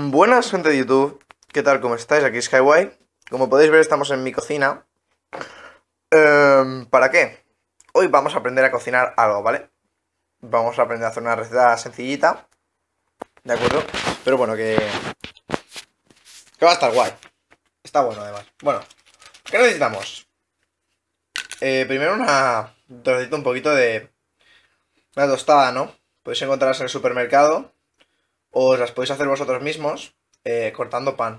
Buenas gente de YouTube, ¿qué tal? ¿Cómo estáis? Aquí es Skyway. Como podéis ver estamos en mi cocina. Em, ¿Para qué? Hoy vamos a aprender a cocinar algo, ¿vale? Vamos a aprender a hacer una receta sencillita. ¿De acuerdo? Pero bueno, que... Que va a estar guay. Está bueno además. Bueno, ¿qué necesitamos? Eh, primero una... Necesito un poquito de... Una tostada, ¿no? Podéis encontrarlas en el supermercado os las podéis hacer vosotros mismos eh, cortando pan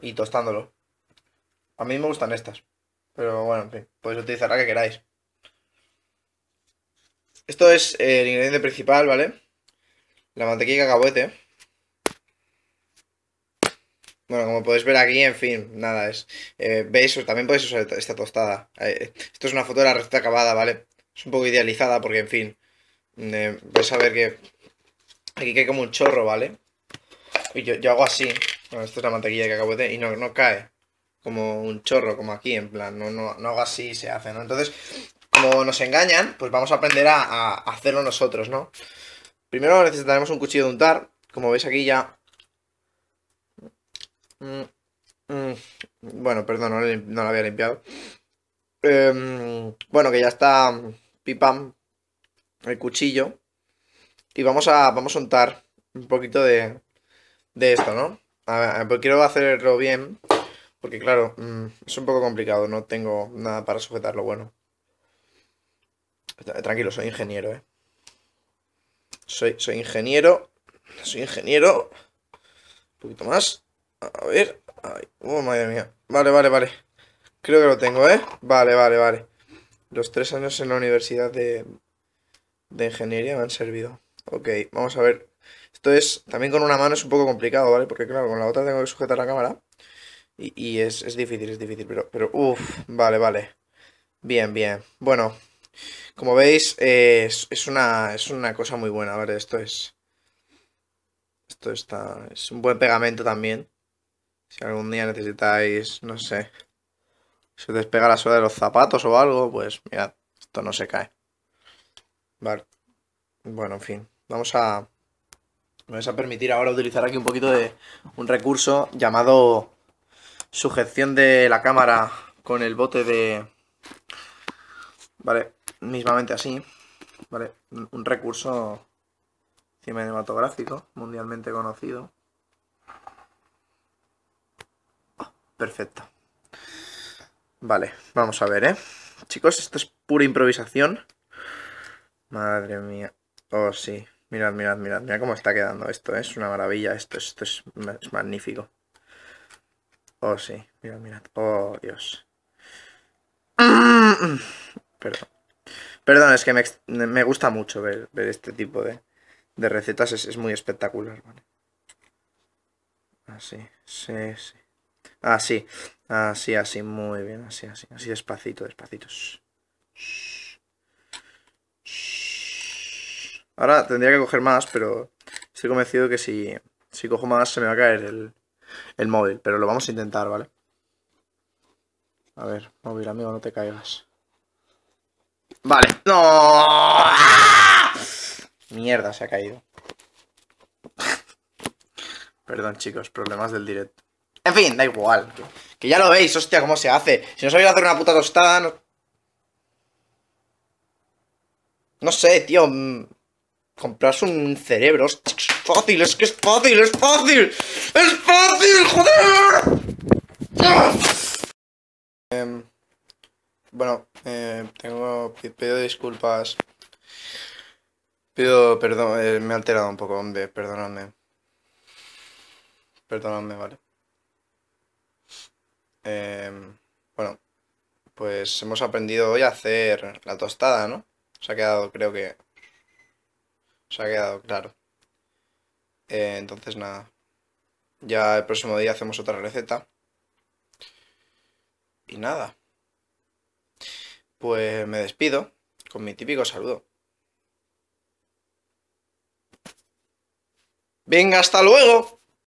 y tostándolo. A mí me gustan estas. Pero bueno, en fin, podéis utilizar la que queráis. Esto es eh, el ingrediente principal, ¿vale? La mantequilla de cacahuete. Bueno, como podéis ver aquí, en fin, nada, es... Eh, veis, pues, también podéis usar esta tostada. esto es una foto de la receta acabada, ¿vale? Es un poco idealizada porque, en fin, vais a ver que Aquí cae como un chorro, ¿vale? Y yo, hago así. Bueno, esta es la mantequilla que acabo de Y no, no cae como un chorro, como aquí, en plan, no, no, hago así y se hace, ¿no? Entonces, como nos engañan, pues vamos a aprender a, hacerlo nosotros, ¿no? Primero necesitaremos un cuchillo de untar, como veis aquí ya... Mm, mm, bueno, perdón, no, no lo había limpiado. Em, bueno, que ya está pipam el cuchillo. Y vamos a, vamos a untar un poquito de, de esto, ¿no? A ver, pues quiero hacerlo bien, porque claro, mm, es un poco complicado, no tengo nada para sujetarlo, bueno. Tranquilo, soy ingeniero, ¿eh? Soy, soy ingeniero, soy ingeniero. Un poquito más. A ver. Ay, oh, madre mía. Vale, vale, vale. Creo que lo tengo, ¿eh? Vale, vale, vale. Los tres años en la universidad de, de ingeniería me han servido. Ok, vamos a ver. Esto es, también con una mano es un poco complicado, ¿vale? Porque claro, con la otra tengo que sujetar la cámara. Y, es, difícil, es difícil, pero, pero uff, vale, vale. Bien, bien. Bueno, como veis, eh, es, es, una, es una cosa muy buena, ver, Esto es... Esto está... Es un buen pegamento también. Si algún día necesitáis, no sé... Se despega la suela de los zapatos o algo, pues mirad, esto no se cae. Vale. Bueno, en fin. Vamos a, a permitir ahora utilizar aquí un poquito de un recurso llamado sujeción de la cámara con el bote de... Vale, mismamente así. Vale, un recurso cinematográfico mundialmente conocido. perfecto. Vale, vamos a ver, ¿eh? Chicos, esto es pura improvisación. Madre mía. Oh, sí. Mirad, mirad, mirad, mirad cómo está quedando esto, ¿eh? es una maravilla, esto, esto es, magnífico. Oh, sí, mirad, mirad, oh, Dios. Perdón. Perdón, es que me, gusta mucho ver, este tipo de, recetas, es, muy espectacular, ¿vale? Así, sí, sí. Así, así, así, muy bien, así, así, así, despacito, despacitos. Ahora tendría que coger más, pero estoy convencido que si, si cojo más se me va a caer el, el móvil. Pero lo vamos a intentar, ¿vale? A ver, móvil, amigo, no te caigas. Vale. ¡No! Mierda, se ha caído. Perdón, chicos, problemas del directo. En fin, da igual. Que, que, ya lo veis, hostia, cómo se hace. Si no sabéis hacer una puta tostada, no... No sé, tío. Mm, compras un cerebro. Es fácil, es que es fácil, es fácil. ¡Es fácil, joder! Em, bueno, eh, tengo. Pido disculpas. Pido perdón, eh, me he alterado un poco, hombre, perdonadme. Perdonadme, vale. Em, bueno, pues hemos aprendido hoy a hacer la tostada, ¿no? Se ha quedado, creo que, se ha quedado claro. Eh, entonces nada. Ya el próximo día hacemos otra receta. Y nada. Pues me despido con mi típico saludo. Venga, hasta luego.